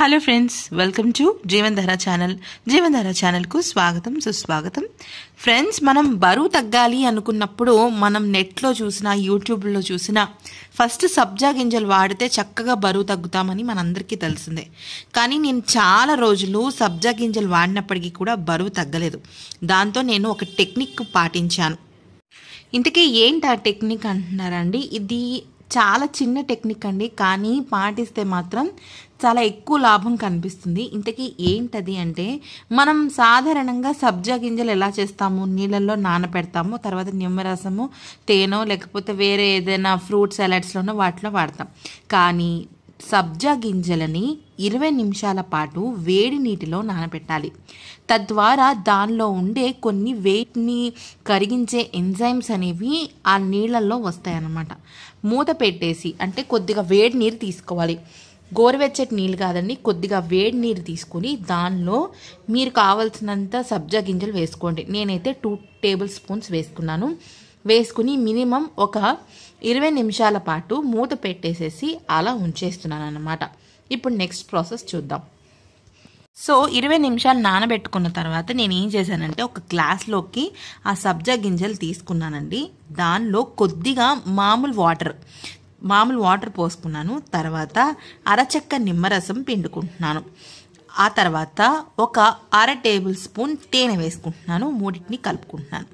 hello friends welcome to Jeevandhara channel Jeevandhara ఛానల్కు స్వాగతం సుస్వాగతం ఫ్రెండ్స్ మనం బరువు తగ్గాలి అనుకున్నప్పుడు మనం నెట్లో చూసిన యూట్యూబ్లో చూసిన ఫస్ట్ సబ్జా గింజలు వాడితే చక్కగా బరువు తగ్గుతామని మనందరికీ తెలిసిందే కానీ నేను చాలా రోజులు సబ్జా గింజలు వాడినప్పటికీ కూడా బరువు తగ్గలేదు దాంతో నేను ఒక టెక్నిక్ పాటించాను ఇంతకీ ఏంటి ఆ టెక్నిక్ అంటున్నారండి ఇది చాలా చిన్న టెక్నిక్ అండి కానీ పాటిస్తే మాత్రం చాలా ఎక్కువ లాభం కనిపిస్తుంది ఇంతకీ ఏంటది అంటే మనం సాధారణంగా సబ్జా గింజలు ఎలా చేస్తాము నీళ్ళల్లో నానబెడతాము తర్వాత నిమ్మరసము తేనో లేకపోతే వేరే ఏదైనా ఫ్రూట్ సలాడ్స్లోనో వాటిలో వాడతాం కానీ సబ్జా గింజలని ఇరవై నిమిషాల పాటు వేడి నీటిలో నానబెట్టాలి తద్వారా దానిలో ఉండే కొన్ని వేటిని కరిగించే ఎంజైమ్స్ అనేవి ఆ నీళ్ళల్లో వస్తాయన్నమాట మూత పెట్టేసి అంటే కొద్దిగా వేడి నీరు తీసుకోవాలి గోరువెచ్చటి నీళ్ళు కాదండి కొద్దిగా వేడి నీరు తీసుకొని దానిలో మీరు కావాల్సినంత సబ్జా గింజలు వేసుకోండి నేనైతే టూ టేబుల్ స్పూన్స్ వేసుకున్నాను వేసుకుని మినిమం ఒక ఇరవై నిమిషాల పాటు మూత పెట్టేసేసి అలా ఉంచేస్తున్నాను అన్నమాట ఇప్పుడు నెక్స్ట్ ప్రాసెస్ చూద్దాం సో ఇరవై నిమిషాలు నానబెట్టుకున్న తర్వాత నేను ఏం చేశానంటే ఒక గ్లాస్లోకి ఆ సబ్జా గింజలు తీసుకున్నానండి దానిలో కొద్దిగా మామూలు వాటర్ మామూలు వాటర్ పోసుకున్నాను తర్వాత అరచక్క నిమ్మరసం పిండుకుంటున్నాను ఆ తర్వాత ఒక అర టేబుల్ స్పూన్ తేనె వేసుకుంటున్నాను మూడింటిని కలుపుకుంటున్నాను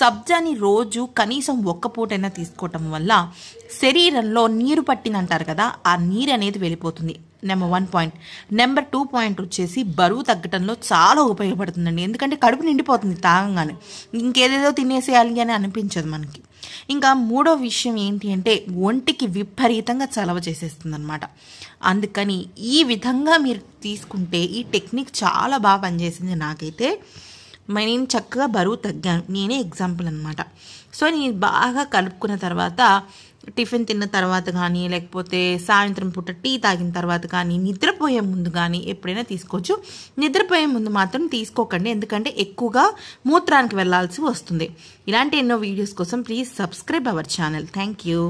సబ్జాని రోజు కనీసం ఒక్క పూటైనా తీసుకోవటం వల్ల శరీరంలో నీరు అంటారు కదా ఆ నీరు అనేది వెళ్ళిపోతుంది number one point number two point వచ్చేసి బరువు తగ్గటంలో చాలా ఉపయోగపడుతుందండి ఎందుకంటే కడుపు నిండిపోతుంది తాగంగానే ఇంకేదేదో తినేసేయాలి అని అనిపించదు మనకి ఇంకా మూడో విషయం ఏంటి అంటే ఒంటికి విపరీతంగా చలవ చేసేస్తుంది అనమాట అందుకని ఈ విధంగా మీరు తీసుకుంటే ఈ టెక్నిక్ చాలా బాగా పనిచేసింది నాకైతే నేను చక్కగా బరువు తగ్గాను నేనే ఎగ్జాంపుల్ అనమాట సో నేను బాగా కలుపుకున్న తర్వాత టిఫిన్ తిన్న తర్వాత కానీ లేకపోతే సాయంత్రం పూట టీ తాగిన తర్వాత కానీ నిద్రపోయే ముందు కానీ ఎప్పుడైనా తీసుకోవచ్చు నిద్రపోయే ముందు మాత్రం తీసుకోకండి ఎందుకంటే ఎక్కువగా మూత్రానికి వెళ్లాల్సి వస్తుంది ఇలాంటి ఎన్నో వీడియోస్ కోసం please subscribe our channel thank you